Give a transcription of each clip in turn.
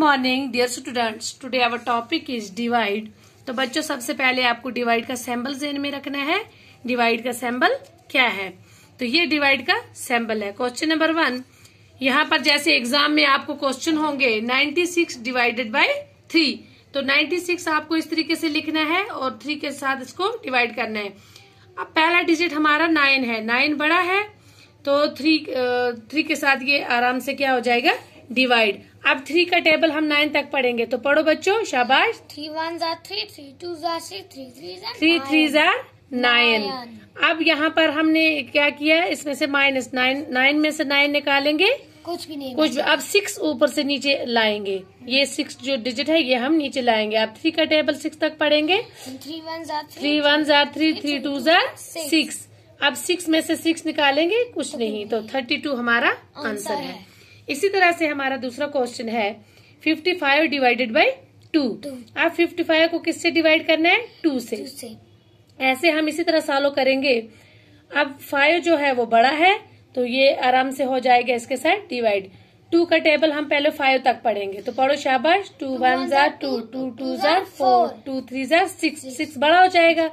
Morning dear students today our topic is divide तो बच्चों सबसे पहले आपको डिवाइड का सैम्बल जेन में रखना है डिवाइड का सैम्बल क्या है तो ये डिवाइड का सैम्बल है क्वेश्चन नंबर वन यहाँ पर जैसे एग्जाम में आपको क्वेश्चन होंगे 96 डिवाइडेड बाय थ्री तो 96 आपको इस तरीके से लिखना है और थ्री के साथ इसको डिवाइड करना है अब पहला डिजिट हमारा नाइन है नाइन बड़ा है तो थ्री थ्री के साथ ये आराम से क्या हो जाएगा डिवाइड अब थ्री का टेबल हम नाइन तक पढ़ेंगे तो पढ़ो बच्चों शाबाश थ्री वन जार थ्री थ्री टू जार थ्री थ्री जार थ्री थ्री जार नाइन अब यहाँ पर हमने क्या किया इसमें से माइनस नाइन नाइन में से नाइन निकालेंगे कुछ भी नहीं कुछ अब सिक्स ऊपर से नीचे लाएंगे ये सिक्स जो डिजिट है ये हम नीचे लाएंगे अब थ्री का टेबल सिक्स तक पढ़ेंगे थ्री वन जार थ्री वन जार थ्री थ्री टू जार सिक्स अब सिक्स में से सिक्स निकालेंगे कुछ नहीं तो थर्टी टू हमारा आंसर है इसी तरह से हमारा दूसरा क्वेश्चन है fifty five divided by two आप फिफ्टी फाइव को किससे डिवाइड करना है टू से।, से ऐसे हम इसी तरह सालों करेंगे अब फाइव जो है वो बड़ा है तो ये आराम से हो जाएगा इसके साथ डिवाइड टू का टेबल हम पहले फाइव तक पढ़ेंगे तो पढ़ो शाबाश टू वन जार टू टू टू जार फोर टू थ्री जार सिक्स सिक्स बड़ा हो जाएगा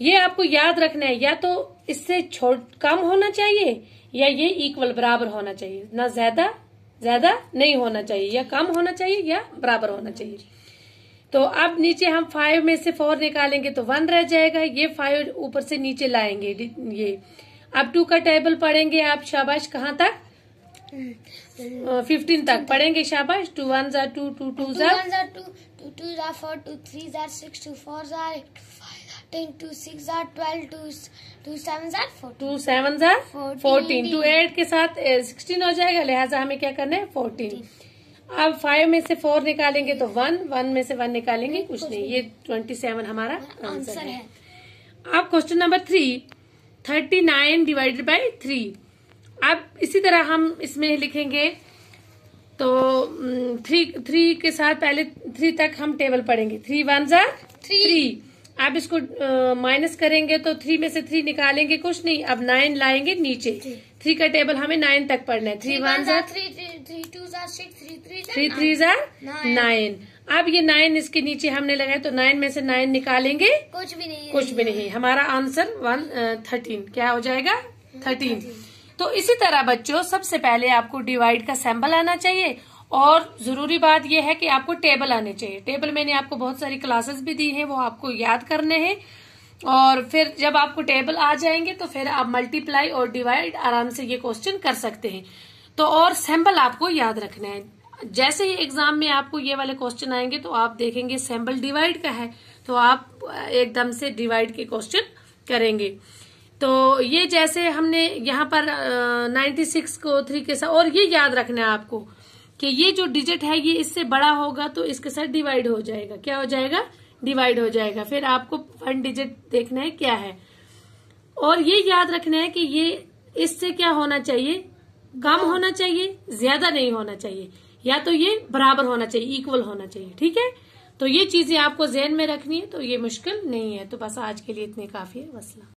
ये आपको याद रखना है या तो इससे छोट कम होना चाहिए या ये इक्वल बराबर होना चाहिए ना ज्यादा ज्यादा नहीं होना चाहिए या कम होना चाहिए या बराबर होना चाहिए तो अब नीचे हम फाइव में से फोर निकालेंगे तो वन रह जाएगा ये फाइव ऊपर से नीचे लाएंगे ये अब टू का टेबल पढ़ेंगे आप शाबाश कहाँ तक फिफ्टीन हम्म। तक पढ़ेंगे शाबाश टू वन जा टू टू टू जा टू टू जार फोर टू थ्री जार सिक्स टू फोर जार टेन टू सिक्स जार ट्वेल्व टू टू सेवन जार फोर टू सेवन जार फोर्टीन टू एट के साथ सिक्सटीन हो जाएगा लिहाजा हमें क्या करना है फोर्टीन अब फाइव में से फोर निकालेंगे तो वन वन में से वन निकालेंगे कुछ नहीं ये ट्वेंटी सेवन हमारा आंसर है अब question number three thirty nine divided by three अब इसी तरह हम इसमें लिखेंगे तो थ्री थ्री के साथ पहले थ्री तक हम टेबल पढ़ेंगे थ्री वन जार थ्री थ्री आप इसको माइनस करेंगे तो थ्री में से थ्री निकालेंगे कुछ नहीं अब नाइन लाएंगे नीचे थ्री का टेबल हमें नाइन तक पढ़ना है थ्री वन जार थ्री थ्री टू जार six three three three three जार नाइन अब ये नाइन इसके नीचे हमने लगाया तो नाइन में से नाइन निकालेंगे कुछ भी नहीं कुछ भी नहीं हमारा आंसर वन थर्टीन क्या हो जाएगा थर्टीन तो इसी तरह बच्चों सबसे पहले आपको डिवाइड का सैंपल आना चाहिए और जरूरी बात यह है कि आपको टेबल आने चाहिए टेबल मैंने आपको बहुत सारी क्लासेस भी दी है वो आपको याद करने हैं और फिर जब आपको टेबल आ जाएंगे तो फिर आप मल्टीप्लाई और डिवाइड आराम से ये क्वेश्चन कर सकते हैं तो और सैंपल आपको याद रखना है जैसे ही एग्जाम में आपको ये वाले क्वेश्चन आएंगे तो आप देखेंगे सैंपल डिवाइड का है तो आप एकदम से डिवाइड के क्वेश्चन करेंगे तो ये जैसे हमने यहाँ पर नाइन्टी सिक्स को थ्री के साथ और ये याद रखना है आपको कि ये जो डिजिट है ये इससे बड़ा होगा तो इसके साथ डिवाइड हो जाएगा क्या हो जाएगा डिवाइड हो जाएगा फिर आपको वन डिजिट देखना है क्या है और ये याद रखना है कि ये इससे क्या होना चाहिए कम हाँ। होना चाहिए ज्यादा नहीं होना चाहिए या तो ये बराबर होना चाहिए इक्वल होना चाहिए ठीक है तो ये चीजें आपको जहन में रखनी है तो ये मुश्किल नहीं है तो बस आज के लिए इतने काफी है वसला